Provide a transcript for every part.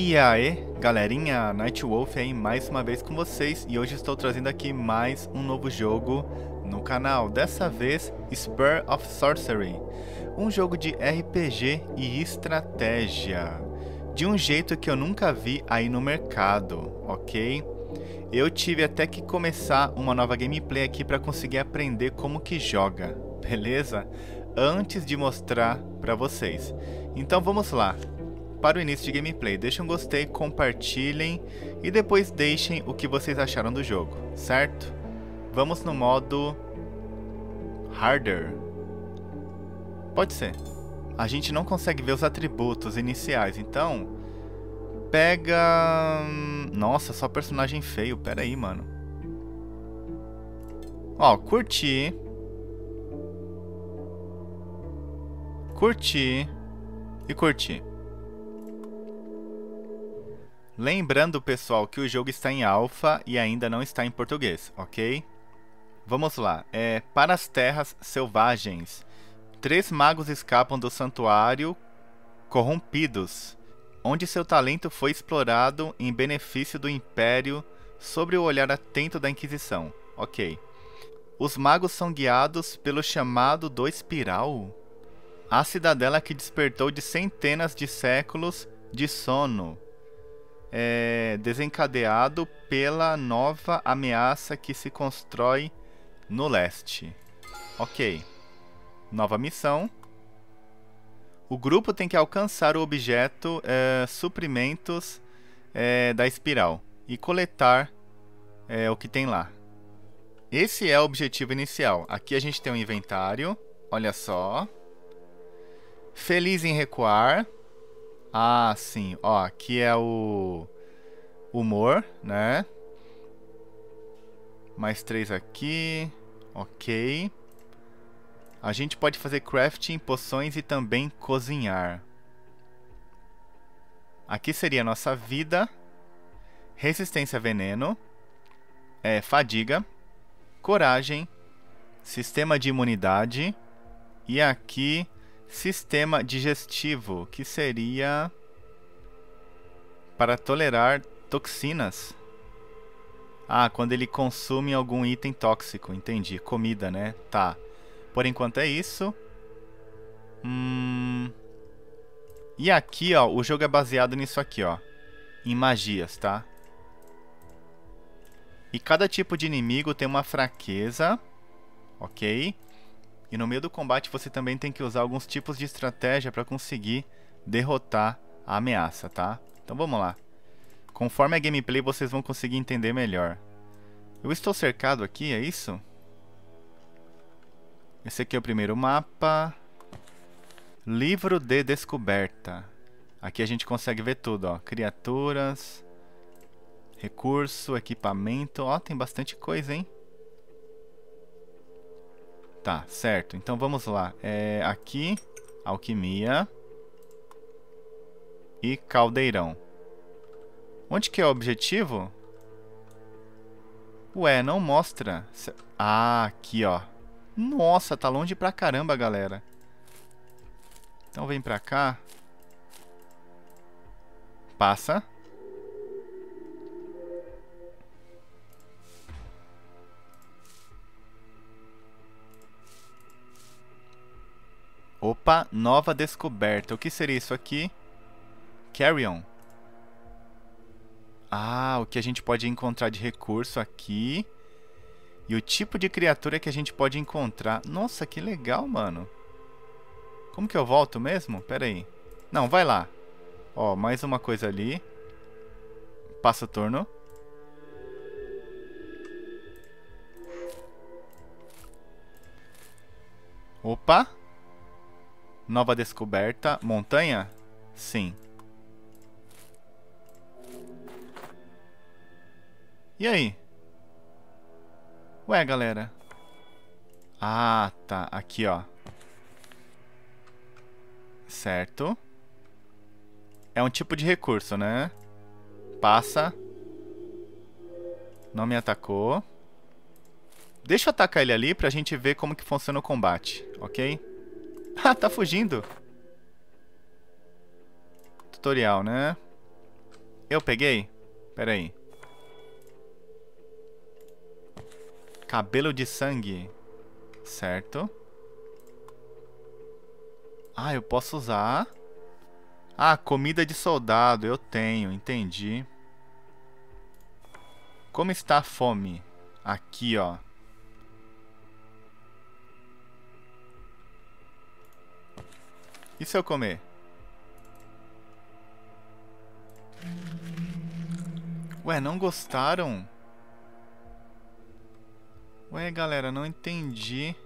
E aí, galerinha, Nightwolf aí mais uma vez com vocês e hoje estou trazendo aqui mais um novo jogo no canal, dessa vez Spur of Sorcery, um jogo de RPG e estratégia, de um jeito que eu nunca vi aí no mercado, ok? Eu tive até que começar uma nova gameplay aqui para conseguir aprender como que joga, beleza? Antes de mostrar para vocês. Então vamos lá, para o início de gameplay. Deixem um gostei, compartilhem e depois deixem o que vocês acharam do jogo, certo? Vamos no modo Harder. Pode ser. A gente não consegue ver os atributos iniciais, então pega... Hum, nossa, só personagem feio, pera aí, mano. Ó, curti. Curti. E curti. Lembrando, pessoal, que o jogo está em alfa e ainda não está em português, ok? Vamos lá. É, para as terras selvagens, três magos escapam do santuário corrompidos, onde seu talento foi explorado em benefício do Império sobre o olhar atento da Inquisição. Ok. Os magos são guiados pelo chamado do Espiral, a cidadela que despertou de centenas de séculos de sono é, desencadeado pela nova ameaça que se constrói no leste. Ok. Nova missão. O grupo tem que alcançar o objeto é, suprimentos é, da espiral e coletar é, o que tem lá. Esse é o objetivo inicial. Aqui a gente tem um inventário. Olha só. Feliz em recuar. Ah, sim. Ó, aqui é o humor, né? Mais três aqui. Ok. A gente pode fazer crafting, poções e também cozinhar. Aqui seria nossa vida. Resistência a veneno. É, fadiga. Coragem. Sistema de imunidade. E aqui Sistema digestivo, que seria para tolerar toxinas. Ah, quando ele consome algum item tóxico, entendi. Comida, né? Tá. Por enquanto é isso. Hum... E aqui, ó, o jogo é baseado nisso aqui, ó. Em magias, tá? E cada tipo de inimigo tem uma fraqueza. Ok. E no meio do combate você também tem que usar alguns tipos de estratégia para conseguir derrotar a ameaça, tá? Então vamos lá. Conforme a gameplay vocês vão conseguir entender melhor. Eu estou cercado aqui, é isso? Esse aqui é o primeiro mapa. Livro de descoberta. Aqui a gente consegue ver tudo, ó. Criaturas, recurso, equipamento. Ó, tem bastante coisa, hein? Tá, certo. Então vamos lá. É aqui, alquimia e caldeirão. Onde que é o objetivo? Ué, não mostra. Ah, aqui, ó. Nossa, tá longe pra caramba, galera. Então vem pra cá. Passa. Opa, nova descoberta. O que seria isso aqui? Carrion. Ah, o que a gente pode encontrar de recurso aqui. E o tipo de criatura que a gente pode encontrar. Nossa, que legal, mano. Como que eu volto mesmo? Pera aí. Não, vai lá. Ó, mais uma coisa ali. Passa o turno. Opa! Nova descoberta. Montanha? Sim. E aí? Ué, galera. Ah, tá. Aqui, ó. Certo. É um tipo de recurso, né? Passa. Não me atacou. Deixa eu atacar ele ali pra gente ver como que funciona o combate, ok? Ah, tá fugindo. Tutorial, né? Eu peguei? Pera aí. Cabelo de sangue. Certo. Ah, eu posso usar... Ah, comida de soldado. Eu tenho, entendi. Como está a fome? Aqui, ó. E se eu comer? Ué, não gostaram? Ué, galera, não entendi.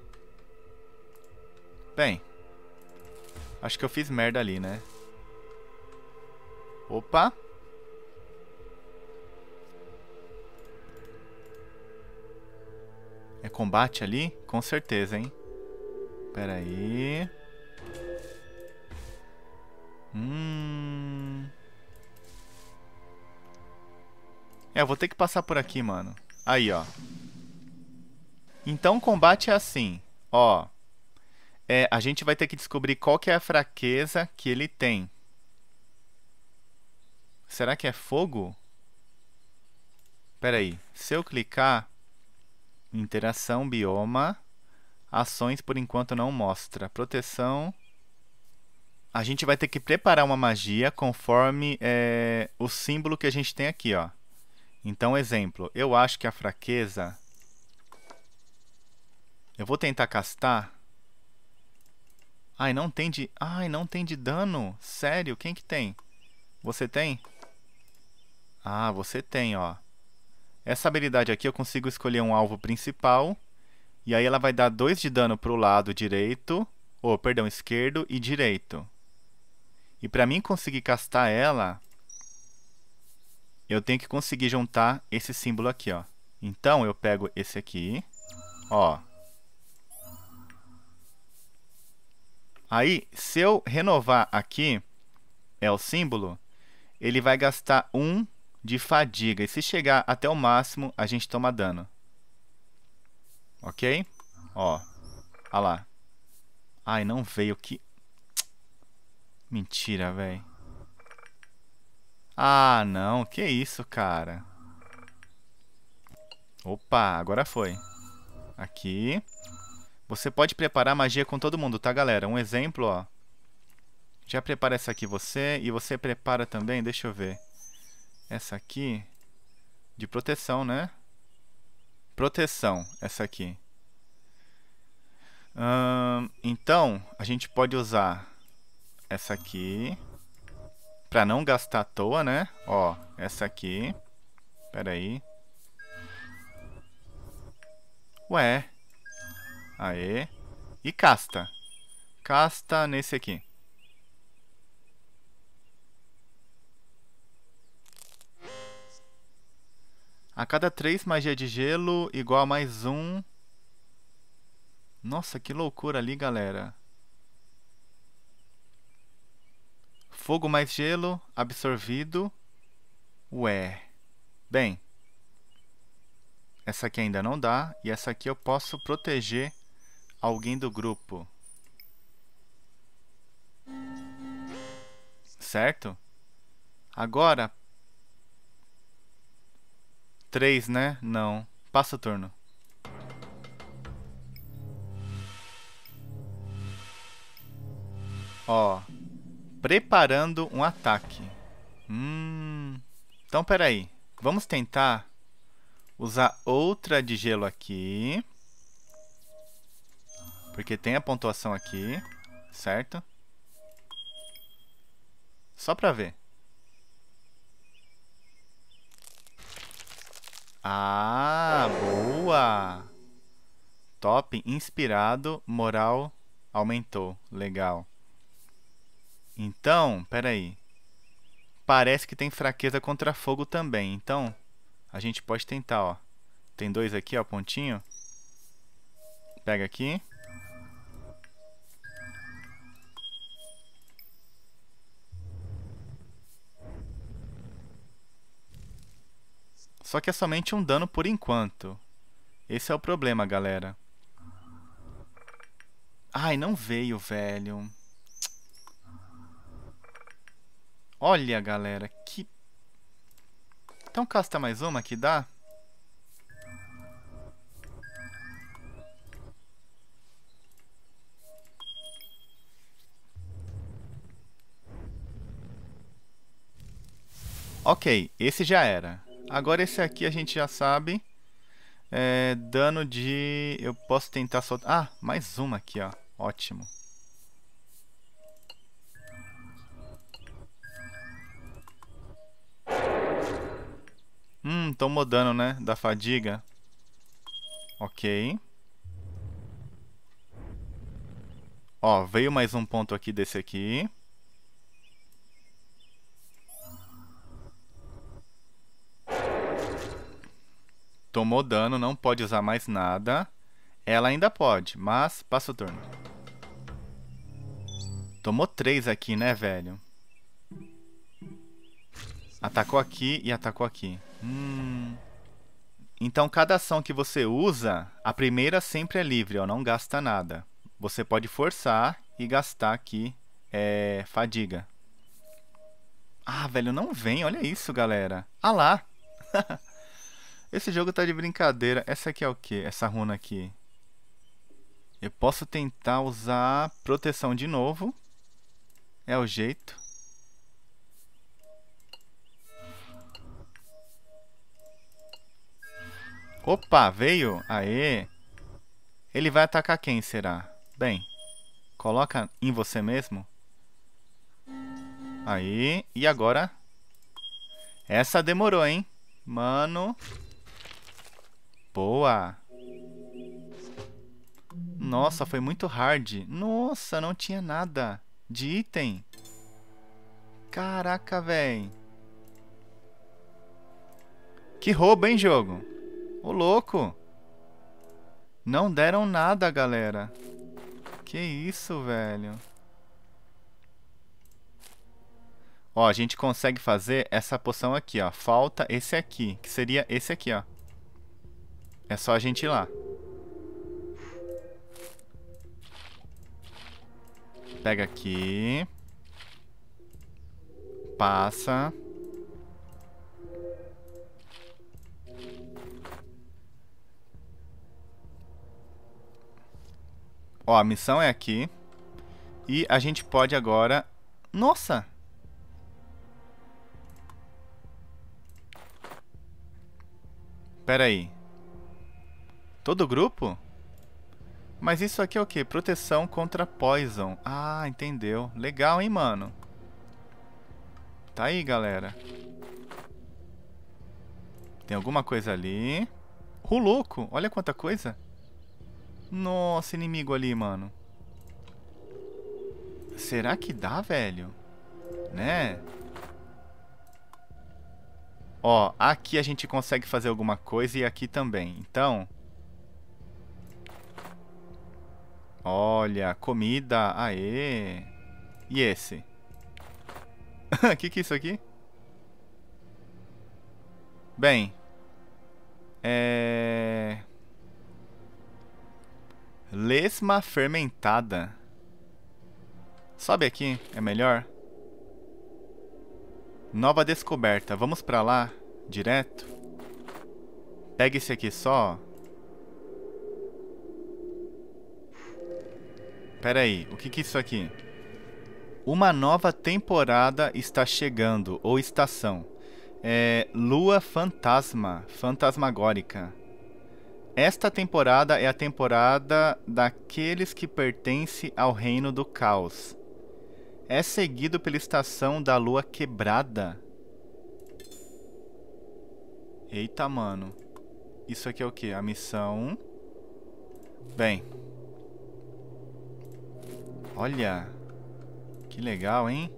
Bem. Acho que eu fiz merda ali, né? Opa. É combate ali? Com certeza, hein? Pera aí... Hum... É, eu vou ter que passar por aqui, mano. Aí, ó. Então o combate é assim, ó. É, a gente vai ter que descobrir qual que é a fraqueza que ele tem. Será que é fogo? Pera aí. Se eu clicar... Interação, bioma... Ações por enquanto não mostra. Proteção a gente vai ter que preparar uma magia conforme é, o símbolo que a gente tem aqui, ó. Então, exemplo, eu acho que a fraqueza... Eu vou tentar castar. Ai, não tem de... Ai, não tem de dano. Sério, quem que tem? Você tem? Ah, você tem, ó. Essa habilidade aqui eu consigo escolher um alvo principal. E aí ela vai dar 2 de dano pro lado direito. Ou, oh, perdão, esquerdo e direito. E para mim conseguir castar ela, eu tenho que conseguir juntar esse símbolo aqui, ó. Então, eu pego esse aqui, ó. Aí, se eu renovar aqui, é o símbolo, ele vai gastar 1 um de fadiga. E se chegar até o máximo, a gente toma dano. Ok? Ó, olha lá. Ai, não veio. Que Mentira, velho. Ah, não. Que isso, cara. Opa, agora foi. Aqui. Você pode preparar magia com todo mundo, tá, galera? Um exemplo, ó. Já prepara essa aqui você. E você prepara também, deixa eu ver. Essa aqui. De proteção, né? Proteção, essa aqui. Hum, então, a gente pode usar essa aqui. Pra não gastar à toa, né? Ó, essa aqui. Pera aí. Ué. Aê. E casta. Casta nesse aqui. A cada três magia de gelo, igual a mais um. Nossa, que loucura ali, galera. Fogo mais gelo absorvido. Ué. Bem. Essa aqui ainda não dá. E essa aqui eu posso proteger alguém do grupo. Certo? Agora. Três, né? Não. Passa o turno. Ó. Preparando um ataque. Hum. Então, peraí. Vamos tentar usar outra de gelo aqui. Porque tem a pontuação aqui, certo? Só pra ver. Ah, boa! Top, inspirado, moral aumentou. Legal. Então, peraí. Parece que tem fraqueza contra fogo também. Então, a gente pode tentar, ó. Tem dois aqui, ó, pontinho. Pega aqui. Só que é somente um dano por enquanto. Esse é o problema, galera. Ai, não veio, velho. Olha, galera, que... Então casta mais uma que dá. Ok, esse já era. Agora esse aqui a gente já sabe. É, dano de... Eu posso tentar soltar... Ah, mais uma aqui, ó. Ótimo. Hum, tomou dano, né? Da fadiga. Ok. Ó, veio mais um ponto aqui desse aqui. Tomou dano, não pode usar mais nada. Ela ainda pode, mas passa o turno. Tomou três aqui, né, velho? Atacou aqui e atacou aqui. Hum. Então cada ação que você usa, a primeira sempre é livre, ó, não gasta nada. Você pode forçar e gastar aqui é, fadiga. Ah, velho, não vem, olha isso, galera. Ah lá! Esse jogo tá de brincadeira. Essa aqui é o que? Essa runa aqui. Eu posso tentar usar proteção de novo. É o jeito. Opa, veio. Aê. Ele vai atacar quem, será? Bem, coloca em você mesmo. Aí, e agora? Essa demorou, hein? Mano. Boa. Nossa, foi muito hard. Nossa, não tinha nada de item. Caraca, velho. Que roubo, hein, jogo? Ô, louco! Não deram nada, galera. Que isso, velho. Ó, a gente consegue fazer essa poção aqui, ó. Falta esse aqui, que seria esse aqui, ó. É só a gente ir lá. Pega aqui. Passa. Ó, a missão é aqui. E a gente pode agora... Nossa! Pera aí. Todo grupo? Mas isso aqui é o que? Proteção contra poison. Ah, entendeu. Legal, hein, mano? Tá aí, galera. Tem alguma coisa ali. o oh, louco! Olha quanta coisa. Nossa, inimigo ali, mano. Será que dá, velho? Né? Ó, aqui a gente consegue fazer alguma coisa e aqui também. Então... Olha, comida. Aê. E esse? O que que é isso aqui? Bem... É... Lesma fermentada. Sobe aqui, é melhor. Nova descoberta. Vamos pra lá, direto. Pega esse aqui só. Pera aí, o que que é isso aqui? Uma nova temporada está chegando, ou estação. É, lua fantasma, fantasmagórica. Esta temporada é a temporada daqueles que pertencem ao reino do caos. É seguido pela estação da lua quebrada. Eita, mano. Isso aqui é o que? A missão... Bem. Olha. Que legal, hein?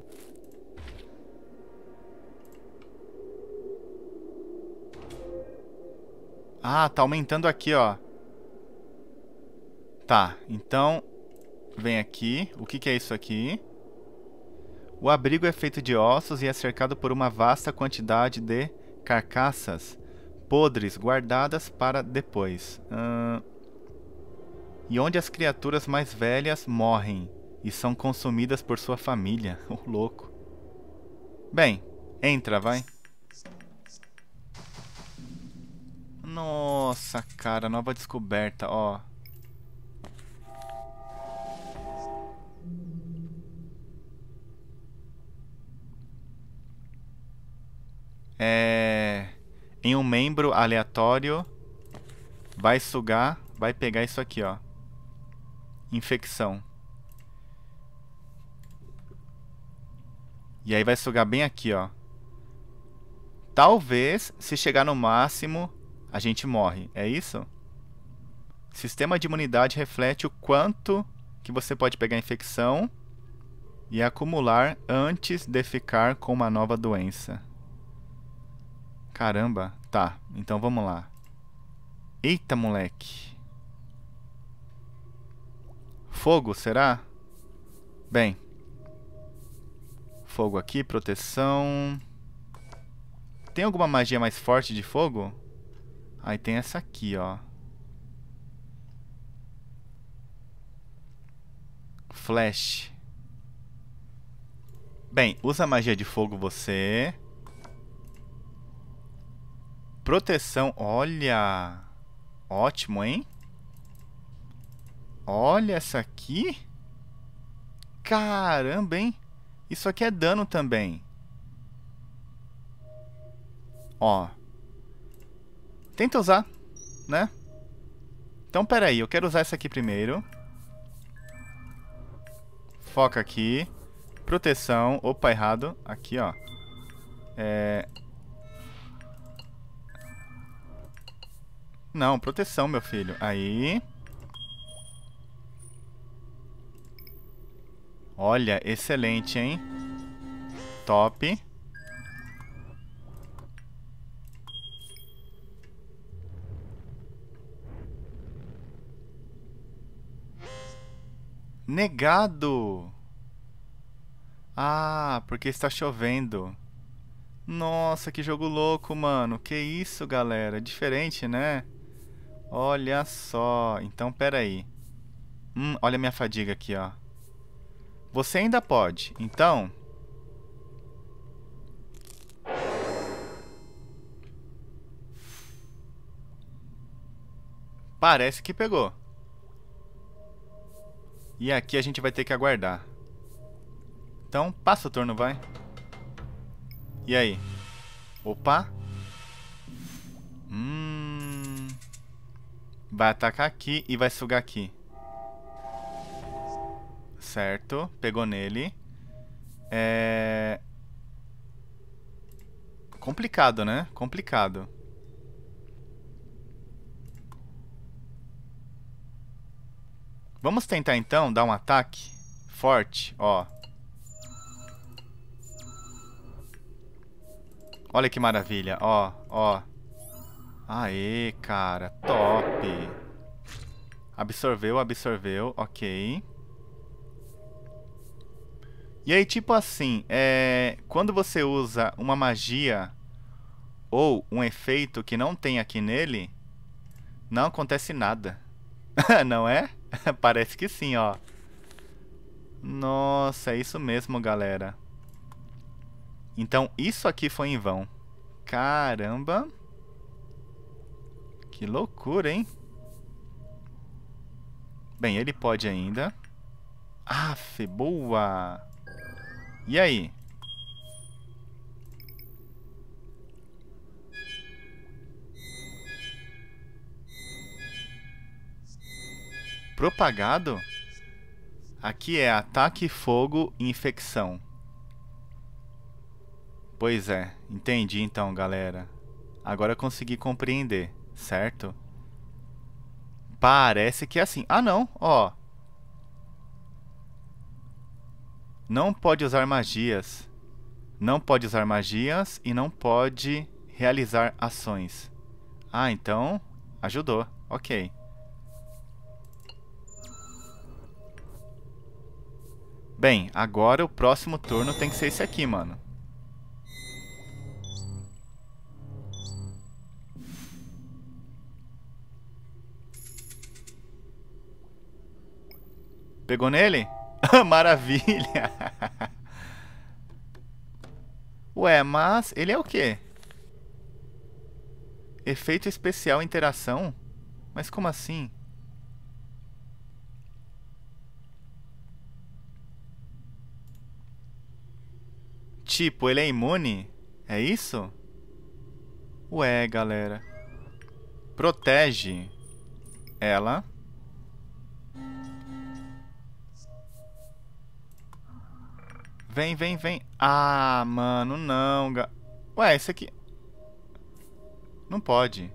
Ah, tá aumentando aqui, ó. Tá, então vem aqui. O que, que é isso aqui? O abrigo é feito de ossos e é cercado por uma vasta quantidade de carcaças podres guardadas para depois. E onde as criaturas mais velhas morrem e são consumidas por sua família. O louco. Bem, entra, vai. Nossa, cara, nova descoberta, ó. É... Em um membro aleatório, vai sugar, vai pegar isso aqui, ó. Infecção. E aí vai sugar bem aqui, ó. Talvez, se chegar no máximo, a gente morre. É isso? Sistema de imunidade reflete o quanto que você pode pegar infecção e acumular antes de ficar com uma nova doença. Caramba, tá. Então vamos lá. Eita, moleque. Fogo, será? Bem. Fogo aqui, proteção. Tem alguma magia mais forte de fogo? Aí tem essa aqui, ó. Flash. Bem, usa magia de fogo você. Proteção, olha. Ótimo, hein? Olha essa aqui. Caramba, hein? Isso aqui é dano também. Ó. Tenta usar, né? Então, pera aí, eu quero usar essa aqui primeiro. Foca aqui. Proteção. Opa, errado. Aqui, ó. É... Não, proteção, meu filho. Aí... Olha, excelente, hein? Top. Negado. Ah, porque está chovendo. Nossa, que jogo louco, mano. Que isso, galera. Diferente, né? Olha só. Então, pera aí. Hum, olha a minha fadiga aqui, ó. Você ainda pode. Então... Parece que pegou. E aqui a gente vai ter que aguardar. Então, passa turno, vai. E aí? Opa. Hum. Vai atacar aqui e vai sugar aqui. Certo. Pegou nele. É... Complicado, né? Complicado. Vamos tentar então dar um ataque forte, ó. Olha que maravilha, ó, ó. Aê, cara, top. Absorveu, absorveu, ok. E aí, tipo assim, é... quando você usa uma magia ou um efeito que não tem aqui nele, não acontece nada. não é? Parece que sim, ó. Nossa, é isso mesmo, galera. Então, isso aqui foi em vão. Caramba. Que loucura, hein? Bem, ele pode ainda. Aff, boa. E aí? propagado? Aqui é ataque, fogo infecção. Pois é, entendi então, galera. Agora consegui compreender, certo? Parece que é assim. Ah, não, ó. Não pode usar magias. Não pode usar magias e não pode realizar ações. Ah, então ajudou. Ok. Bem, agora o próximo turno tem que ser esse aqui, mano. Pegou nele? Maravilha! Ué, mas ele é o quê? Efeito especial interação? Mas como assim? Tipo, ele é imune? É isso? Ué, galera. Protege ela. Vem, vem, vem. Ah, mano, não. Ga... Ué, esse aqui... Não pode.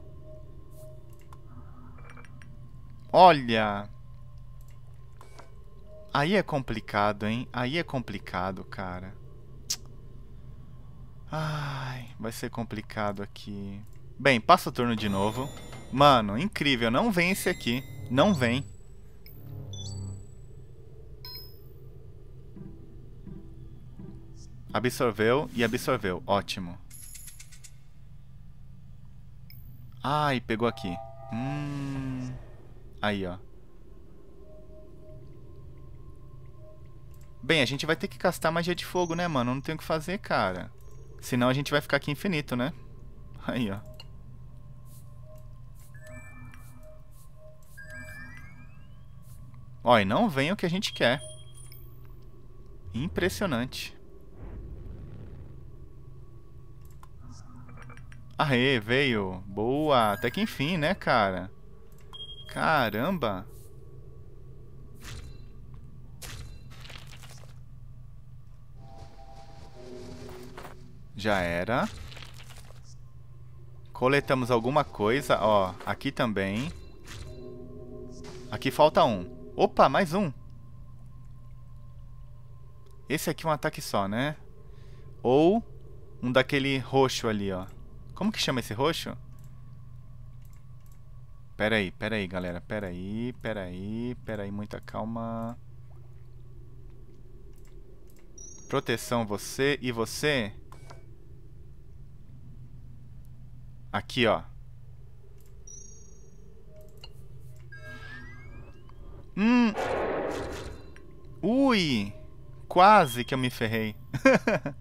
Olha. Aí é complicado, hein? Aí é complicado, cara. Ai, vai ser complicado aqui. Bem, passa o turno de novo. Mano, incrível. Não vem esse aqui. Não vem. Absorveu e absorveu. Ótimo. Ai, pegou aqui. Hum. Aí, ó. Bem, a gente vai ter que castar magia de fogo, né, mano? Não tem o que fazer, cara. Senão a gente vai ficar aqui infinito, né? Aí, ó. Ó, e não vem o que a gente quer. Impressionante. Aê, veio. Boa. Até que enfim, né, cara? Caramba. Já era. Coletamos alguma coisa. Ó, aqui também. Aqui falta um. Opa, mais um. Esse aqui é um ataque só, né? Ou um daquele roxo ali, ó. Como que chama esse roxo? Pera aí, pera aí, galera. Pera aí, pera aí, pera aí. Muita calma. Proteção você e você. Aqui, ó. Hum. Ui. Quase que eu me ferrei.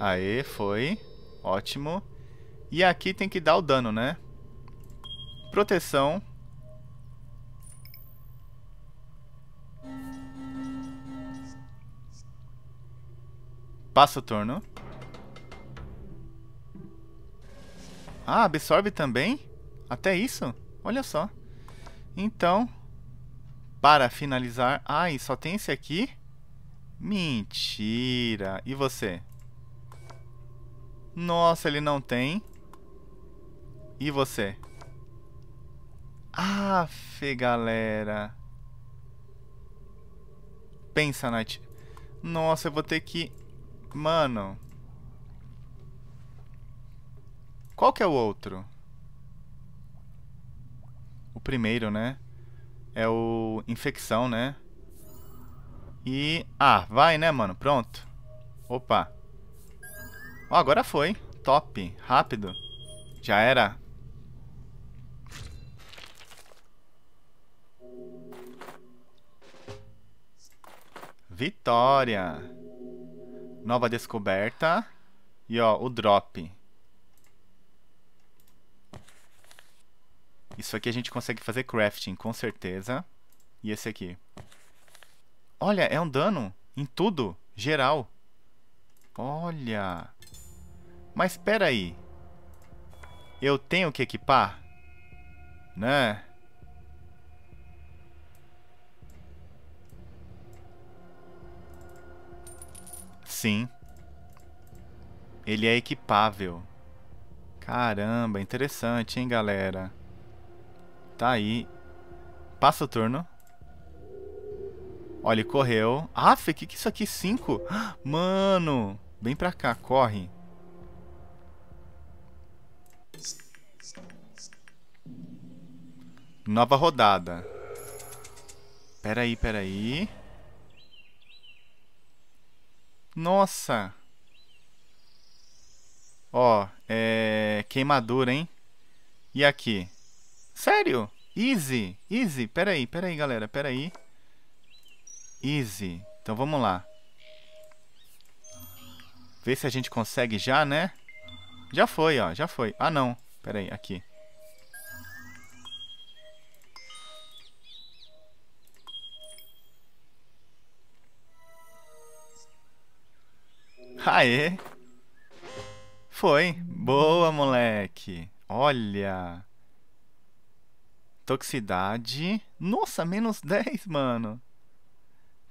Aê, foi. Ótimo. E aqui tem que dar o dano, né? Proteção. Passa o turno. Ah, absorve também? Até isso? Olha só. Então, para finalizar... Ah, e só tem esse aqui? Mentira. E você? Nossa, ele não tem. E você? Ah, fê, galera. Pensa, Night. Nossa, eu vou ter que... Mano... Qual que é o outro? O primeiro, né? É o infecção, né? E... Ah, vai, né, mano? Pronto. Opa. Ó, agora foi. Top. Rápido. Já era. Vitória. Nova descoberta. E, ó, o drop. Isso aqui a gente consegue fazer crafting, com certeza. E esse aqui. Olha, é um dano em tudo, geral. Olha. Mas espera aí. Eu tenho que equipar? Né? Sim. Ele é equipável. Caramba, interessante, hein, galera? Tá aí. Passa o turno. Olha, ele correu. Ah, o que que é isso aqui? Cinco? Mano, vem pra cá, corre. Nova rodada. Peraí, peraí. Nossa. Ó, é... Queimadura, hein? E aqui? Sério? Easy, easy. Peraí, peraí, galera, peraí. Easy. Então vamos lá. Vê se a gente consegue já, né? Já foi, ó, já foi. Ah, não. Peraí, aqui. Aê! Foi. Boa, moleque. Olha. Toxicidade. Nossa, menos 10, mano.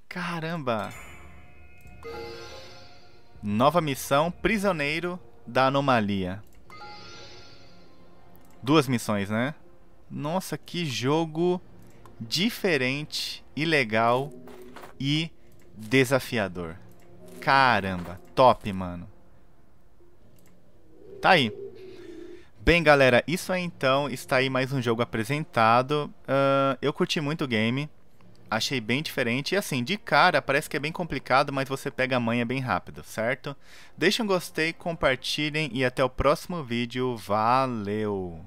Caramba. Nova missão, prisioneiro da anomalia. Duas missões, né? Nossa, que jogo diferente, ilegal e desafiador. Caramba, top, mano. Tá aí. Bem, galera, isso aí então. Está aí mais um jogo apresentado. Uh, eu curti muito o game. Achei bem diferente. E assim, de cara, parece que é bem complicado, mas você pega a manha bem rápido, certo? Deixem um gostei, compartilhem e até o próximo vídeo. Valeu!